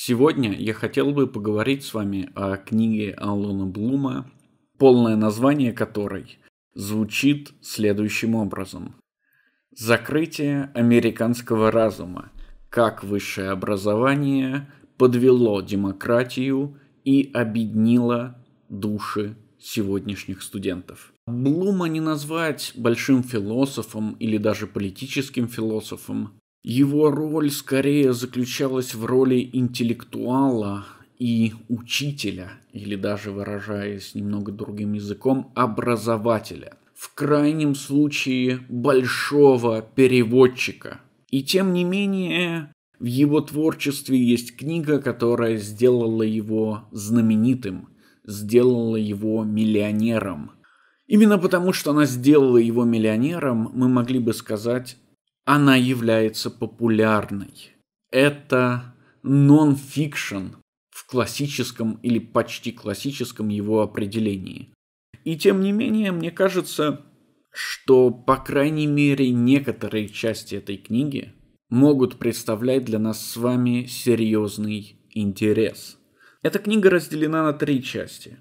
Сегодня я хотел бы поговорить с вами о книге Алона Блума, полное название которой звучит следующим образом. Закрытие американского разума. Как высшее образование подвело демократию и объединило души сегодняшних студентов. Блума не назвать большим философом или даже политическим философом. Его роль скорее заключалась в роли интеллектуала и учителя, или даже выражаясь немного другим языком, образователя. В крайнем случае большого переводчика. И тем не менее, в его творчестве есть книга, которая сделала его знаменитым, сделала его миллионером. Именно потому, что она сделала его миллионером, мы могли бы сказать, она является популярной. Это нон-фикшн в классическом или почти классическом его определении. И тем не менее, мне кажется, что, по крайней мере, некоторые части этой книги могут представлять для нас с вами серьезный интерес. Эта книга разделена на три части.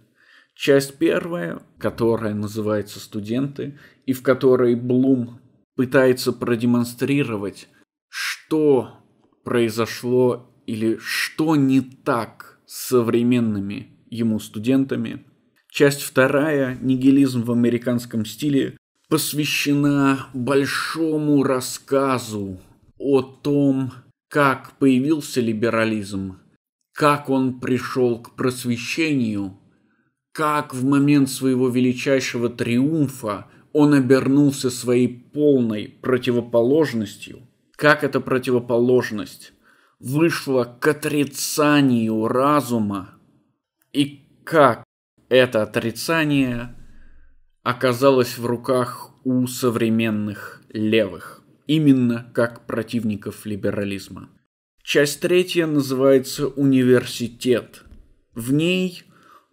Часть первая, которая называется «Студенты», и в которой Блум пытается продемонстрировать, что произошло или что не так с современными ему студентами. Часть вторая «Нигилизм в американском стиле» посвящена большому рассказу о том, как появился либерализм, как он пришел к просвещению, как в момент своего величайшего триумфа – он обернулся своей полной противоположностью, как эта противоположность вышла к отрицанию разума, и как это отрицание оказалось в руках у современных левых, именно как противников либерализма. Часть третья называется «Университет». В ней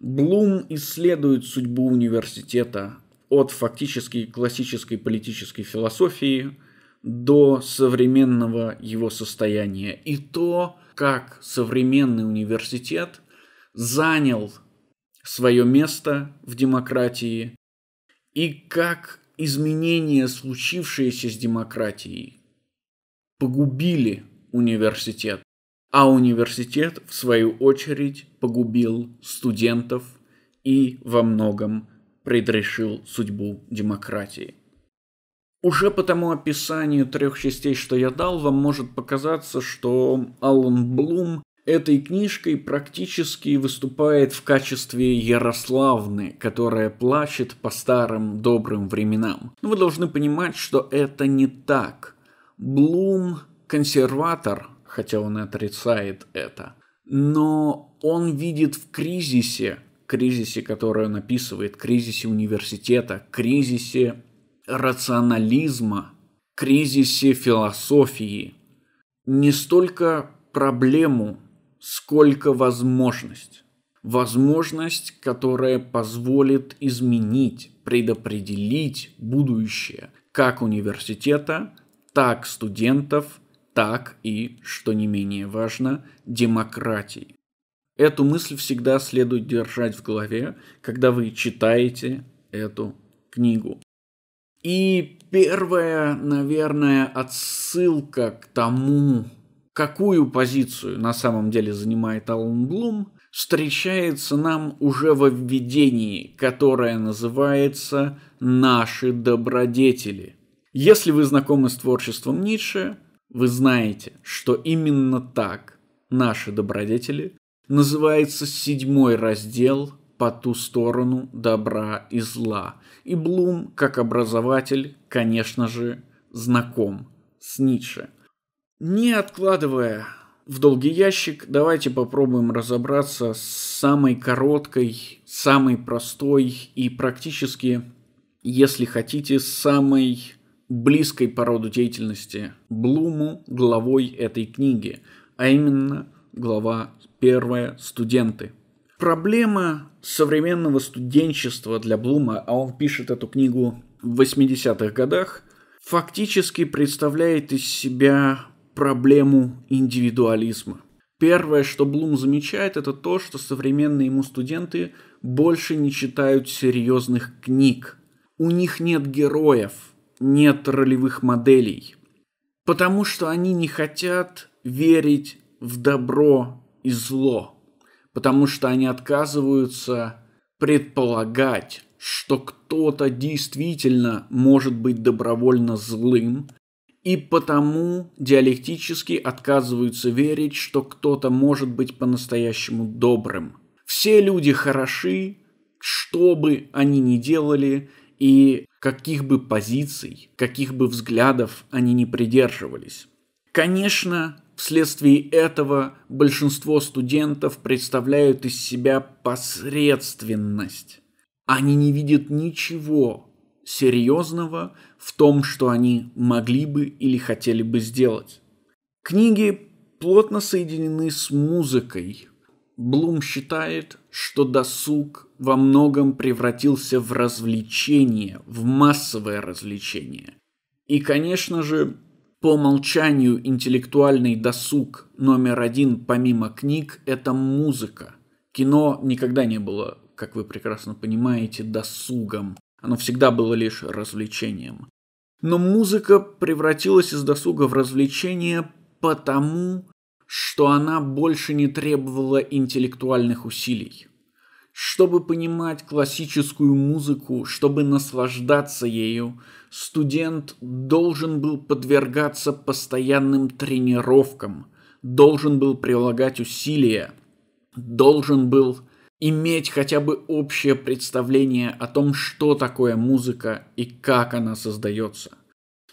Блум исследует судьбу университета, от фактически классической политической философии до современного его состояния и то, как современный университет занял свое место в демократии и как изменения, случившиеся с демократией, погубили университет, а университет, в свою очередь, погубил студентов и во многом предрешил судьбу демократии. Уже по тому описанию трех частей, что я дал, вам может показаться, что Аллан Блум этой книжкой практически выступает в качестве Ярославны, которая плачет по старым добрым временам. Но вы должны понимать, что это не так. Блум – консерватор, хотя он и отрицает это, но он видит в кризисе кризисе, который он описывает, кризисе университета, кризисе рационализма, кризисе философии. Не столько проблему, сколько возможность. Возможность, которая позволит изменить, предопределить будущее как университета, так студентов, так и, что не менее важно, демократии. Эту мысль всегда следует держать в голове, когда вы читаете эту книгу. И первая, наверное, отсылка к тому, какую позицию на самом деле занимает Алан Блум, встречается нам уже во введении, которое называется «Наши добродетели». Если вы знакомы с творчеством Ницше, вы знаете, что именно так наши добродетели Называется седьмой раздел «По ту сторону добра и зла». И Блум, как образователь, конечно же, знаком с Ницше. Не откладывая в долгий ящик, давайте попробуем разобраться с самой короткой, самой простой и практически, если хотите, самой близкой по роду деятельности Блуму главой этой книги, а именно глава 1 «Студенты». Проблема современного студенчества для Блума, а он пишет эту книгу в 80-х годах, фактически представляет из себя проблему индивидуализма. Первое, что Блум замечает, это то, что современные ему студенты больше не читают серьезных книг. У них нет героев, нет ролевых моделей. Потому что они не хотят верить в добро и зло, потому что они отказываются предполагать, что кто-то действительно может быть добровольно злым, и потому диалектически отказываются верить, что кто-то может быть по-настоящему добрым. Все люди хороши, что бы они ни делали, и каких бы позиций, каких бы взглядов они не придерживались. Конечно, Вследствие этого большинство студентов представляют из себя посредственность. Они не видят ничего серьезного в том, что они могли бы или хотели бы сделать. Книги плотно соединены с музыкой. Блум считает, что досуг во многом превратился в развлечение, в массовое развлечение. И, конечно же, по умолчанию интеллектуальный досуг номер один помимо книг – это музыка. Кино никогда не было, как вы прекрасно понимаете, досугом. Оно всегда было лишь развлечением. Но музыка превратилась из досуга в развлечение потому, что она больше не требовала интеллектуальных усилий. Чтобы понимать классическую музыку, чтобы наслаждаться ею, студент должен был подвергаться постоянным тренировкам, должен был прилагать усилия, должен был иметь хотя бы общее представление о том, что такое музыка и как она создается.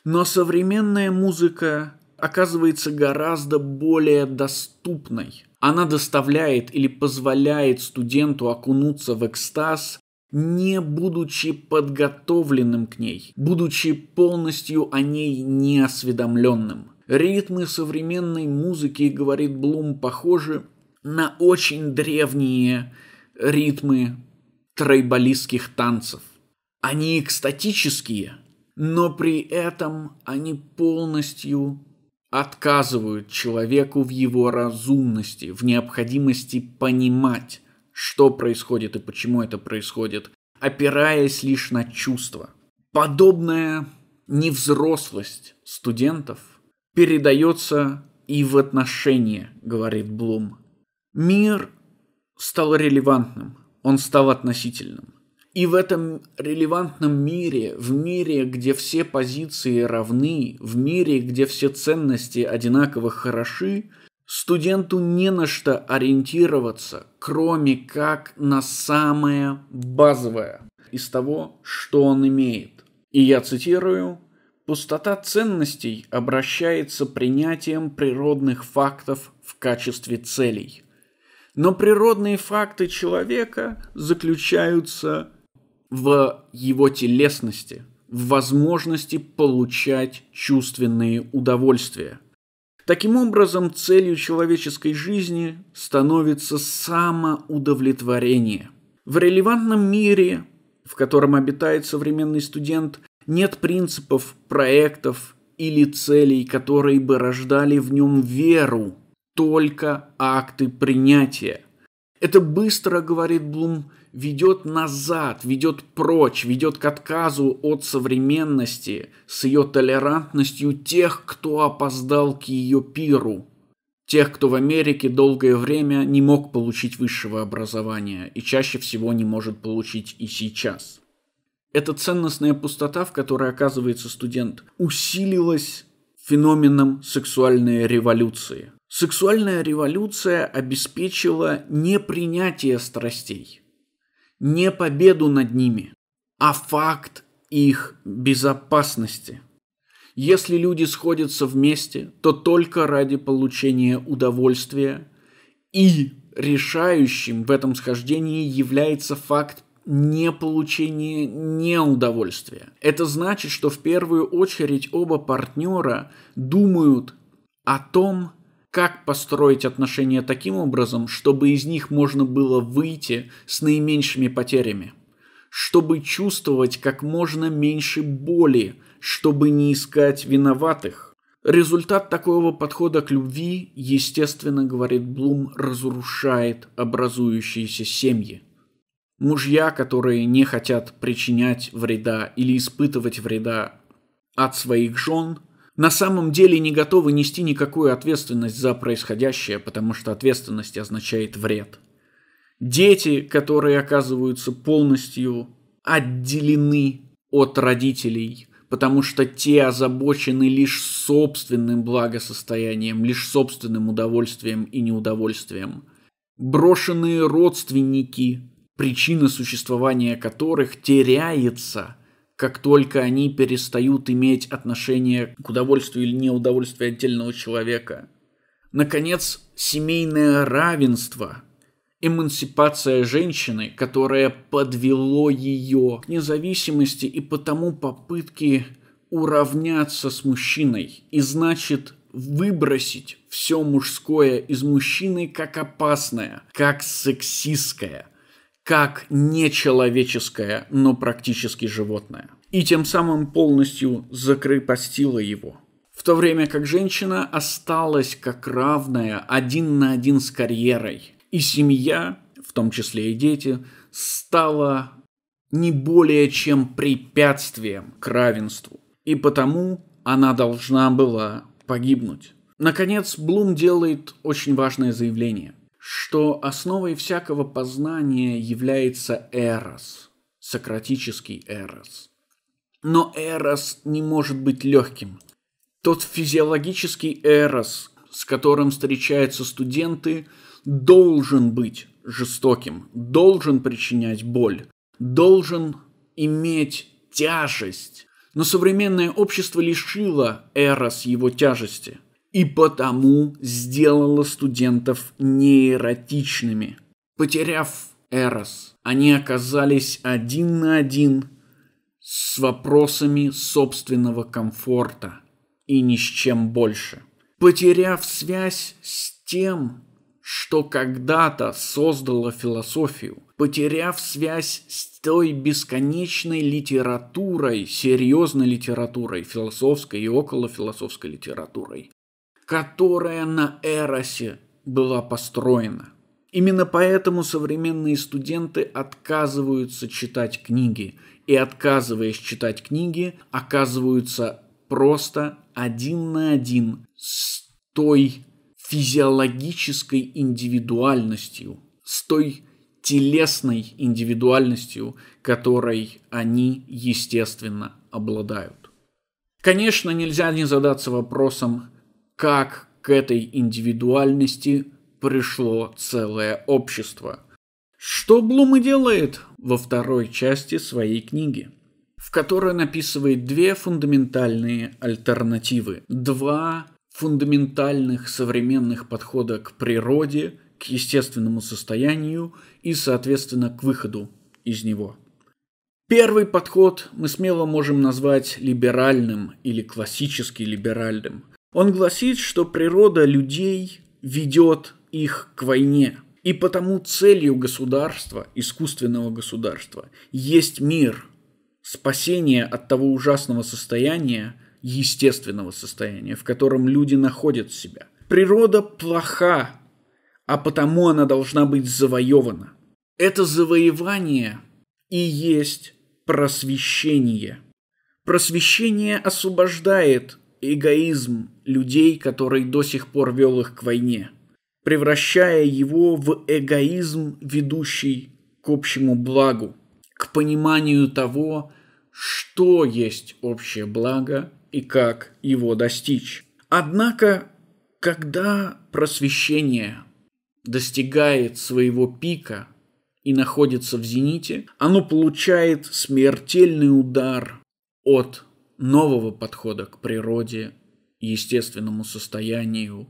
Но современная музыка оказывается гораздо более доступной – она доставляет или позволяет студенту окунуться в экстаз, не будучи подготовленным к ней, будучи полностью о ней неосведомленным. Ритмы современной музыки, говорит Блум, похожи на очень древние ритмы тройболистских танцев. Они экстатические, но при этом они полностью отказывают человеку в его разумности, в необходимости понимать, что происходит и почему это происходит, опираясь лишь на чувства. Подобная невзрослость студентов передается и в отношения, говорит Блум. Мир стал релевантным, он стал относительным. И в этом релевантном мире, в мире, где все позиции равны, в мире, где все ценности одинаково хороши, студенту не на что ориентироваться, кроме как на самое базовое из того, что он имеет. И я цитирую, «Пустота ценностей обращается принятием природных фактов в качестве целей». Но природные факты человека заключаются в его телесности, в возможности получать чувственные удовольствия. Таким образом, целью человеческой жизни становится самоудовлетворение. В релевантном мире, в котором обитает современный студент, нет принципов, проектов или целей, которые бы рождали в нем веру, только акты принятия. Это быстро, говорит Блум, ведет назад, ведет прочь, ведет к отказу от современности с ее толерантностью тех, кто опоздал к ее пиру, тех, кто в Америке долгое время не мог получить высшего образования и чаще всего не может получить и сейчас. Эта ценностная пустота, в которой оказывается студент, усилилась феноменом сексуальной революции. Сексуальная революция обеспечила непринятие страстей не победу над ними, а факт их безопасности. Если люди сходятся вместе, то только ради получения удовольствия, и решающим в этом схождении является факт не получение неудовольствия. Это значит, что в первую очередь оба партнера думают о том, как построить отношения таким образом, чтобы из них можно было выйти с наименьшими потерями, чтобы чувствовать как можно меньше боли, чтобы не искать виноватых. Результат такого подхода к любви, естественно, говорит Блум, разрушает образующиеся семьи. Мужья, которые не хотят причинять вреда или испытывать вреда от своих жен – на самом деле не готовы нести никакую ответственность за происходящее, потому что ответственность означает вред. Дети, которые оказываются полностью отделены от родителей, потому что те озабочены лишь собственным благосостоянием, лишь собственным удовольствием и неудовольствием. Брошенные родственники, причина существования которых теряется – как только они перестают иметь отношение к удовольствию или неудовольствию отдельного человека. Наконец, семейное равенство, эмансипация женщины, которая подвело ее к независимости и потому попытки уравняться с мужчиной, и значит выбросить все мужское из мужчины как опасное, как сексистское как нечеловеческое, но практически животное. И тем самым полностью закрепостила его. В то время как женщина осталась как равная один на один с карьерой. И семья, в том числе и дети, стала не более чем препятствием к равенству. И потому она должна была погибнуть. Наконец, Блум делает очень важное заявление что основой всякого познания является эрос, сократический эрос. Но эрос не может быть легким. Тот физиологический эрос, с которым встречаются студенты, должен быть жестоким, должен причинять боль, должен иметь тяжесть. Но современное общество лишило эрос его тяжести – и потому сделала студентов неэротичными. Потеряв Эрос, они оказались один на один с вопросами собственного комфорта и ни с чем больше. Потеряв связь с тем, что когда-то создала философию, потеряв связь с той бесконечной литературой, серьезной литературой, философской и околофилософской литературой, которая на Эросе была построена. Именно поэтому современные студенты отказываются читать книги, и отказываясь читать книги, оказываются просто один на один с той физиологической индивидуальностью, с той телесной индивидуальностью, которой они, естественно, обладают. Конечно, нельзя не задаться вопросом, как к этой индивидуальности пришло целое общество. Что Блум и делает во второй части своей книги, в которой написывает две фундаментальные альтернативы, два фундаментальных современных подхода к природе, к естественному состоянию и, соответственно, к выходу из него. Первый подход мы смело можем назвать либеральным или классически либеральным – он гласит, что природа людей ведет их к войне. И потому целью государства, искусственного государства, есть мир, спасение от того ужасного состояния, естественного состояния, в котором люди находят себя. Природа плоха, а потому она должна быть завоевана. Это завоевание и есть просвещение. Просвещение освобождает эгоизм людей, который до сих пор вел их к войне, превращая его в эгоизм, ведущий к общему благу, к пониманию того, что есть общее благо и как его достичь. Однако, когда просвещение достигает своего пика и находится в зените, оно получает смертельный удар от нового подхода к природе, естественному состоянию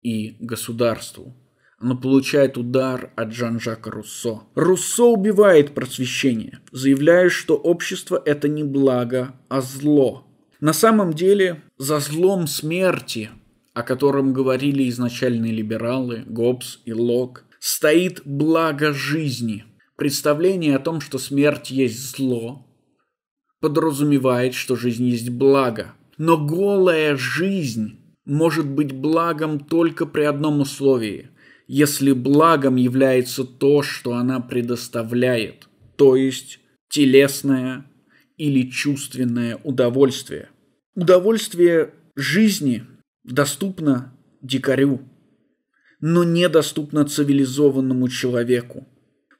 и государству. Оно получает удар от Жан-Жака Руссо. Руссо убивает просвещение, заявляя, что общество – это не благо, а зло. На самом деле, за злом смерти, о котором говорили изначальные либералы Гоббс и Лок, стоит благо жизни. Представление о том, что смерть есть зло, подразумевает, что жизнь есть благо. Но голая жизнь может быть благом только при одном условии, если благом является то, что она предоставляет, то есть телесное или чувственное удовольствие. Удовольствие жизни доступно дикарю, но недоступно цивилизованному человеку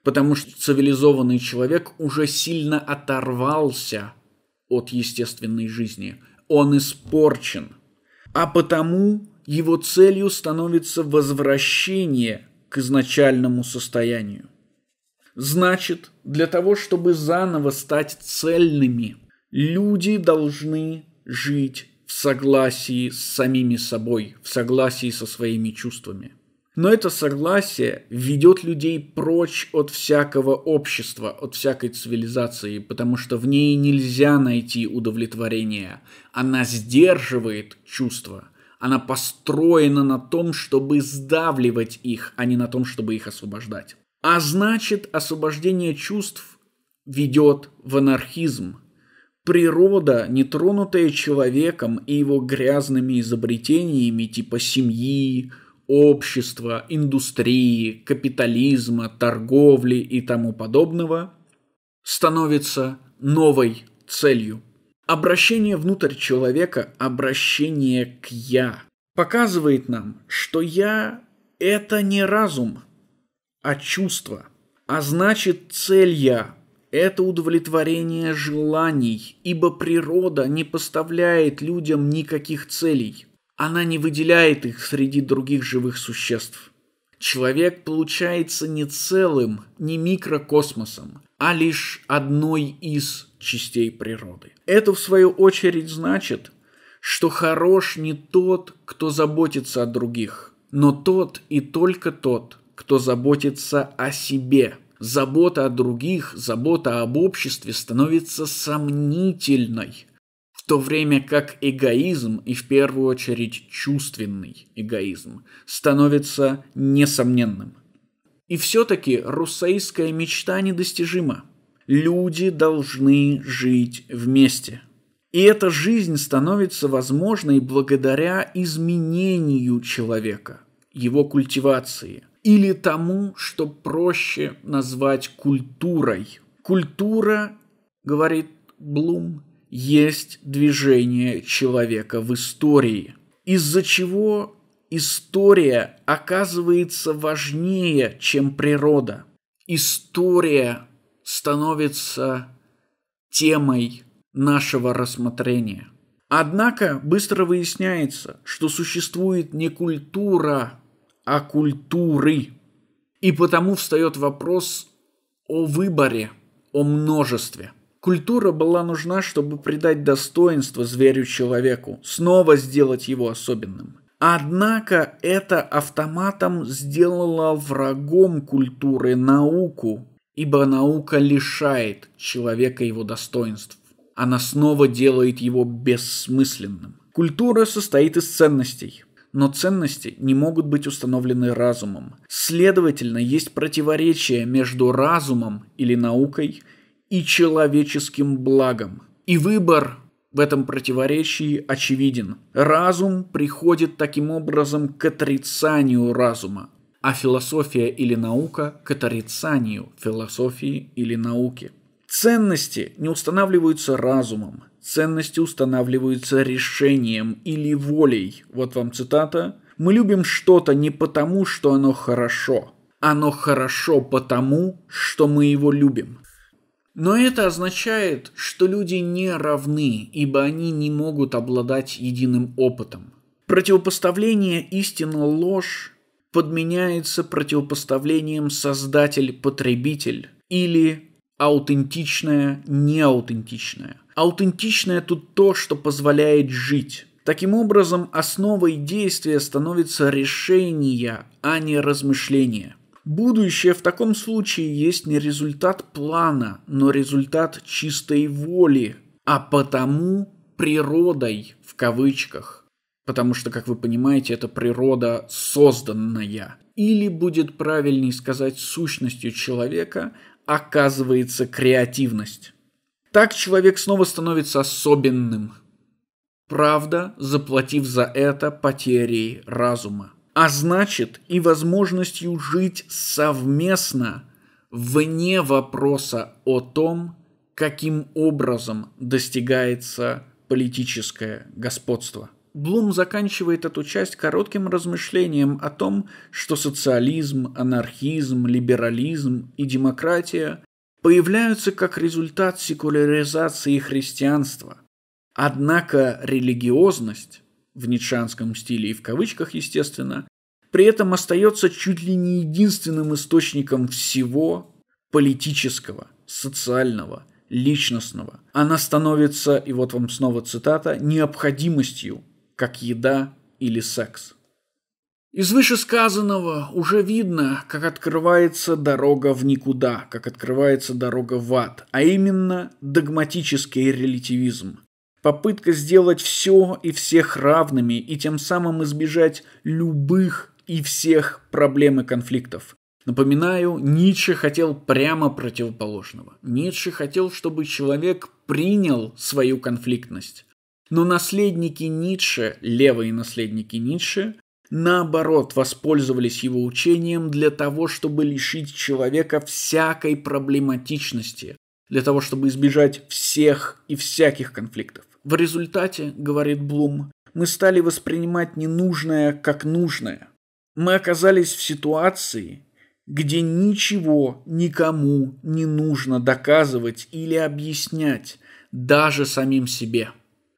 потому что цивилизованный человек уже сильно оторвался от естественной жизни. Он испорчен. А потому его целью становится возвращение к изначальному состоянию. Значит, для того, чтобы заново стать цельными, люди должны жить в согласии с самими собой, в согласии со своими чувствами – но это согласие ведет людей прочь от всякого общества, от всякой цивилизации, потому что в ней нельзя найти удовлетворение. Она сдерживает чувства. Она построена на том, чтобы сдавливать их, а не на том, чтобы их освобождать. А значит, освобождение чувств ведет в анархизм. Природа, нетронутая человеком и его грязными изобретениями типа семьи, общества, индустрии, капитализма, торговли и тому подобного, становится новой целью. Обращение внутрь человека, обращение к «я», показывает нам, что «я» — это не разум, а чувство. А значит, цель «я» — это удовлетворение желаний, ибо природа не поставляет людям никаких целей – она не выделяет их среди других живых существ. Человек получается не целым, не микрокосмосом, а лишь одной из частей природы. Это в свою очередь значит, что хорош не тот, кто заботится о других, но тот и только тот, кто заботится о себе. Забота о других, забота об обществе становится сомнительной – в то время как эгоизм, и в первую очередь чувственный эгоизм, становится несомненным. И все-таки руссоистская мечта недостижима. Люди должны жить вместе. И эта жизнь становится возможной благодаря изменению человека, его культивации, или тому, что проще назвать культурой. Культура, говорит Блум, есть движение человека в истории, из-за чего история оказывается важнее, чем природа. История становится темой нашего рассмотрения. Однако быстро выясняется, что существует не культура, а культуры. И потому встает вопрос о выборе, о множестве – Культура была нужна, чтобы придать достоинство зверю человеку, снова сделать его особенным. Однако это автоматом сделало врагом культуры науку, ибо наука лишает человека его достоинств. Она снова делает его бессмысленным. Культура состоит из ценностей, но ценности не могут быть установлены разумом. Следовательно, есть противоречие между разумом или наукой – и человеческим благом. И выбор в этом противоречии очевиден. Разум приходит таким образом к отрицанию разума, а философия или наука к отрицанию философии или науки. Ценности не устанавливаются разумом, ценности устанавливаются решением или волей. Вот вам цитата. «Мы любим что-то не потому, что оно хорошо. Оно хорошо потому, что мы его любим». Но это означает, что люди не равны, ибо они не могут обладать единым опытом. Противопоставление истина-ложь подменяется противопоставлением создатель-потребитель или аутентичное-неаутентичное. Аутентичное тут то, что позволяет жить. Таким образом, основой действия становится решение, а не размышление – Будущее в таком случае есть не результат плана, но результат чистой воли, а потому природой в кавычках. Потому что, как вы понимаете, это природа созданная. Или будет правильнее сказать сущностью человека оказывается креативность. Так человек снова становится особенным. Правда, заплатив за это потерей разума а значит и возможностью жить совместно вне вопроса о том, каким образом достигается политическое господство. Блум заканчивает эту часть коротким размышлением о том, что социализм, анархизм, либерализм и демократия появляются как результат секуляризации христианства. Однако религиозность в ницшанском стиле и в кавычках, естественно, при этом остается чуть ли не единственным источником всего политического, социального, личностного. Она становится, и вот вам снова цитата, необходимостью, как еда или секс. Из вышесказанного уже видно, как открывается дорога в никуда, как открывается дорога в ад, а именно догматический релятивизм. Попытка сделать все и всех равными и тем самым избежать любых и всех проблем и конфликтов. Напоминаю, Ницше хотел прямо противоположного. Ницше хотел, чтобы человек принял свою конфликтность. Но наследники Ницше, левые наследники Ницше, наоборот, воспользовались его учением для того, чтобы лишить человека всякой проблематичности, для того, чтобы избежать всех и всяких конфликтов. В результате, говорит Блум, мы стали воспринимать ненужное как нужное. Мы оказались в ситуации, где ничего никому не нужно доказывать или объяснять, даже самим себе.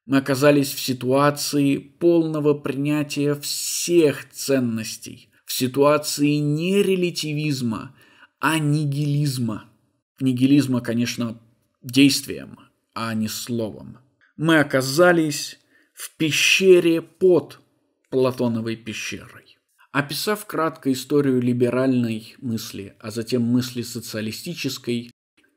Мы оказались в ситуации полного принятия всех ценностей, в ситуации не релятивизма, а нигилизма. Нигилизма, конечно, действием, а не словом мы оказались в пещере под Платоновой пещерой. Описав кратко историю либеральной мысли, а затем мысли социалистической,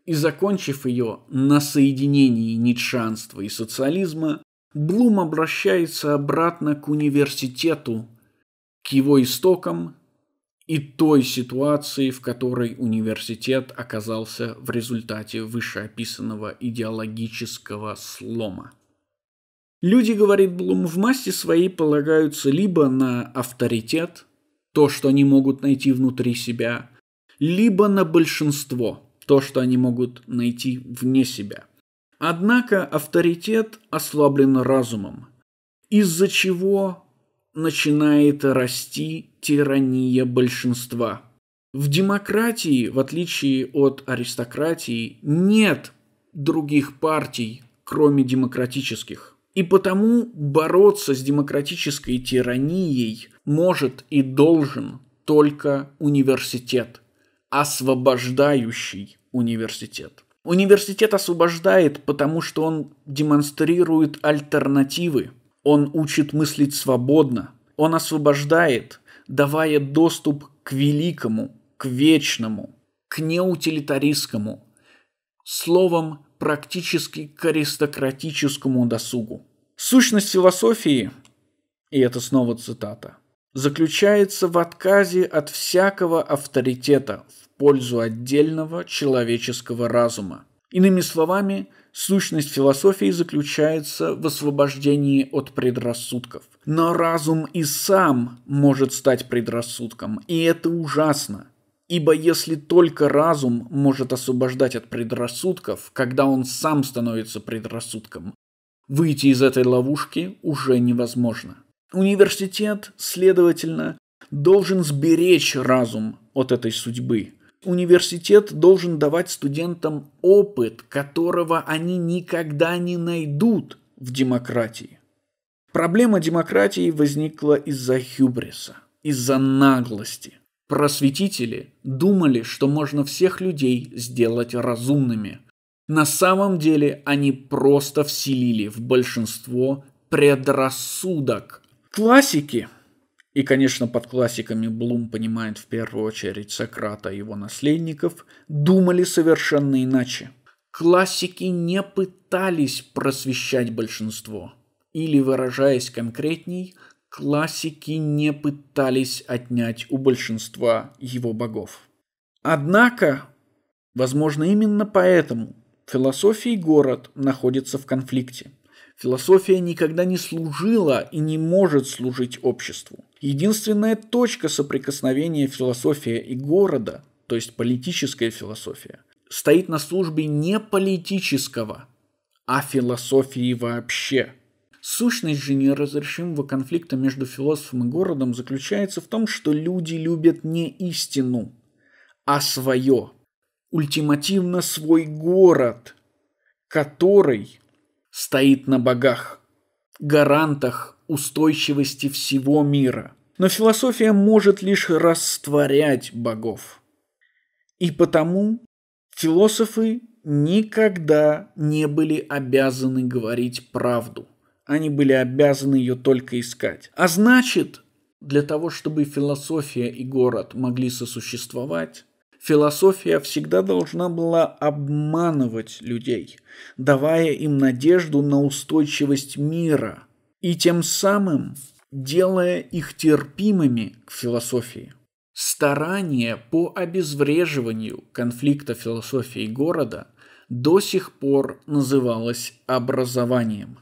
и закончив ее на соединении нитшанства и социализма, Блум обращается обратно к университету, к его истокам и той ситуации, в которой университет оказался в результате вышеописанного идеологического слома. Люди, говорит Блум, в массе своей полагаются либо на авторитет, то, что они могут найти внутри себя, либо на большинство, то, что они могут найти вне себя. Однако авторитет ослаблен разумом, из-за чего начинает расти тирания большинства. В демократии, в отличие от аристократии, нет других партий, кроме демократических. И потому бороться с демократической тиранией может и должен только университет, освобождающий университет. Университет освобождает, потому что он демонстрирует альтернативы, он учит мыслить свободно. Он освобождает, давая доступ к великому, к вечному, к неутилитаристскому, словом, практически к аристократическому досугу. Сущность философии, и это снова цитата, заключается в отказе от всякого авторитета в пользу отдельного человеческого разума. Иными словами, Сущность философии заключается в освобождении от предрассудков. Но разум и сам может стать предрассудком, и это ужасно. Ибо если только разум может освобождать от предрассудков, когда он сам становится предрассудком, выйти из этой ловушки уже невозможно. Университет, следовательно, должен сберечь разум от этой судьбы, Университет должен давать студентам опыт, которого они никогда не найдут в демократии. Проблема демократии возникла из-за хюбриса, из-за наглости. Просветители думали, что можно всех людей сделать разумными. На самом деле они просто вселили в большинство предрассудок. Классики и, конечно, под классиками Блум понимает в первую очередь Сократа и его наследников, думали совершенно иначе. Классики не пытались просвещать большинство. Или, выражаясь конкретней, классики не пытались отнять у большинства его богов. Однако, возможно, именно поэтому философия и город находятся в конфликте – Философия никогда не служила и не может служить обществу. Единственная точка соприкосновения философия и города, то есть политическая философия, стоит на службе не политического, а философии вообще. Сущность же неразрешимого конфликта между философом и городом заключается в том, что люди любят не истину, а свое, ультимативно свой город, который стоит на богах, гарантах устойчивости всего мира. Но философия может лишь растворять богов. И потому философы никогда не были обязаны говорить правду. Они были обязаны ее только искать. А значит, для того, чтобы философия и город могли сосуществовать, Философия всегда должна была обманывать людей, давая им надежду на устойчивость мира и тем самым делая их терпимыми к философии. Старания по обезвреживанию конфликта философии города до сих пор называлось образованием.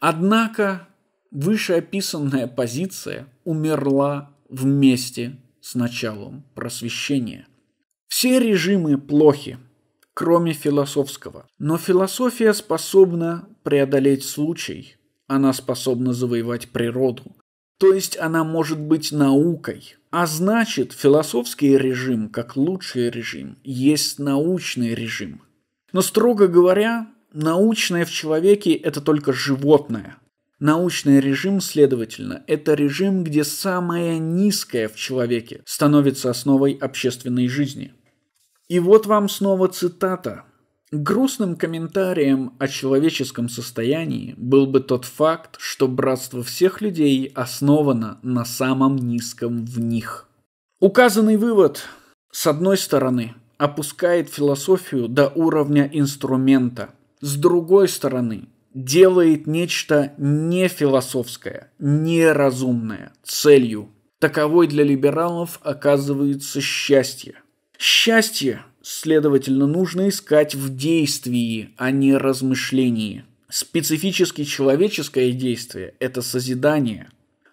Однако вышеописанная позиция умерла вместе с началом просвещения – все режимы плохи, кроме философского. Но философия способна преодолеть случай. Она способна завоевать природу. То есть она может быть наукой. А значит, философский режим, как лучший режим, есть научный режим. Но строго говоря, научное в человеке – это только животное. Научный режим, следовательно, это режим, где самое низкое в человеке становится основой общественной жизни – и вот вам снова цитата. Грустным комментарием о человеческом состоянии был бы тот факт, что братство всех людей основано на самом низком в них. Указанный вывод, с одной стороны, опускает философию до уровня инструмента, с другой стороны, делает нечто нефилософское, неразумное целью. Таковой для либералов оказывается счастье. Счастье, следовательно, нужно искать в действии, а не размышлении. Специфически человеческое действие – это созидание.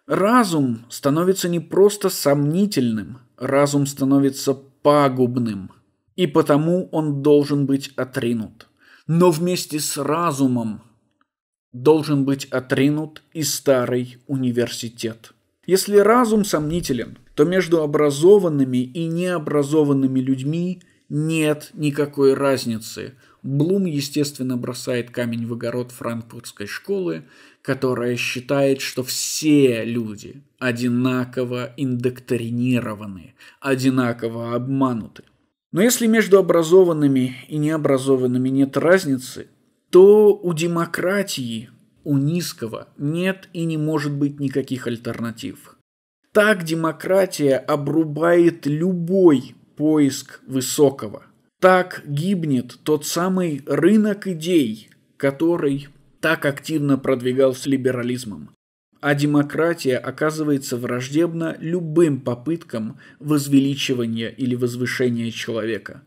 Разум становится не просто сомнительным, разум становится пагубным, и потому он должен быть отринут. Но вместе с разумом должен быть отринут и старый университет. Если разум сомнителен – то между образованными и необразованными людьми нет никакой разницы. Блум, естественно, бросает камень в огород франкфуртской школы, которая считает, что все люди одинаково индоктринированы, одинаково обмануты. Но если между образованными и необразованными нет разницы, то у демократии, у низкого, нет и не может быть никаких альтернатив. Так демократия обрубает любой поиск высокого. Так гибнет тот самый рынок идей, который так активно продвигался либерализмом. А демократия оказывается враждебна любым попыткам возвеличивания или возвышения человека.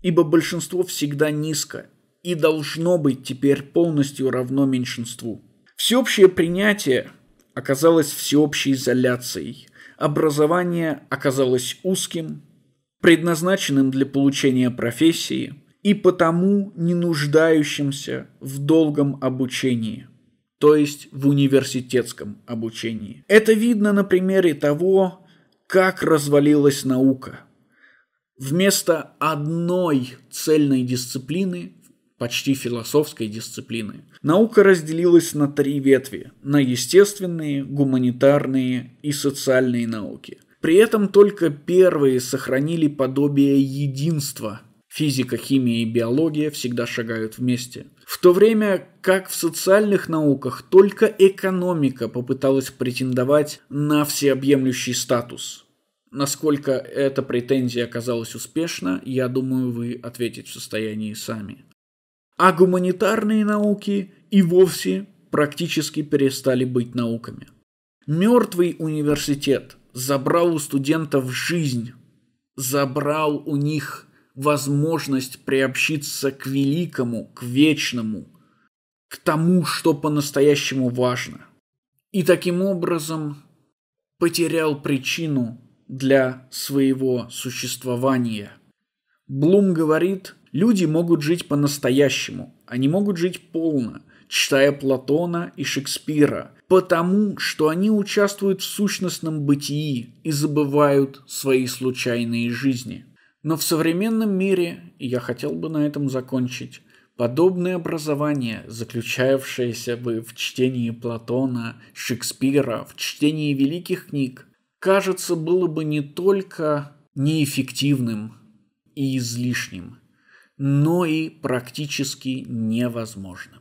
Ибо большинство всегда низко и должно быть теперь полностью равно меньшинству. Всеобщее принятие оказалось всеобщей изоляцией, образование оказалось узким, предназначенным для получения профессии и потому не нуждающимся в долгом обучении, то есть в университетском обучении. Это видно на примере того, как развалилась наука. Вместо одной цельной дисциплины, почти философской дисциплины, Наука разделилась на три ветви – на естественные, гуманитарные и социальные науки. При этом только первые сохранили подобие единства. Физика, химия и биология всегда шагают вместе. В то время как в социальных науках только экономика попыталась претендовать на всеобъемлющий статус. Насколько эта претензия оказалась успешна, я думаю, вы ответить в состоянии сами а гуманитарные науки и вовсе практически перестали быть науками. Мертвый университет забрал у студентов жизнь, забрал у них возможность приобщиться к великому, к вечному, к тому, что по-настоящему важно. И таким образом потерял причину для своего существования. Блум говорит, Люди могут жить по-настоящему, они могут жить полно, читая Платона и Шекспира, потому что они участвуют в сущностном бытии и забывают свои случайные жизни. Но в современном мире, и я хотел бы на этом закончить, подобное образование, заключавшееся бы в чтении Платона, Шекспира, в чтении великих книг, кажется, было бы не только неэффективным и излишним – но и практически невозможно.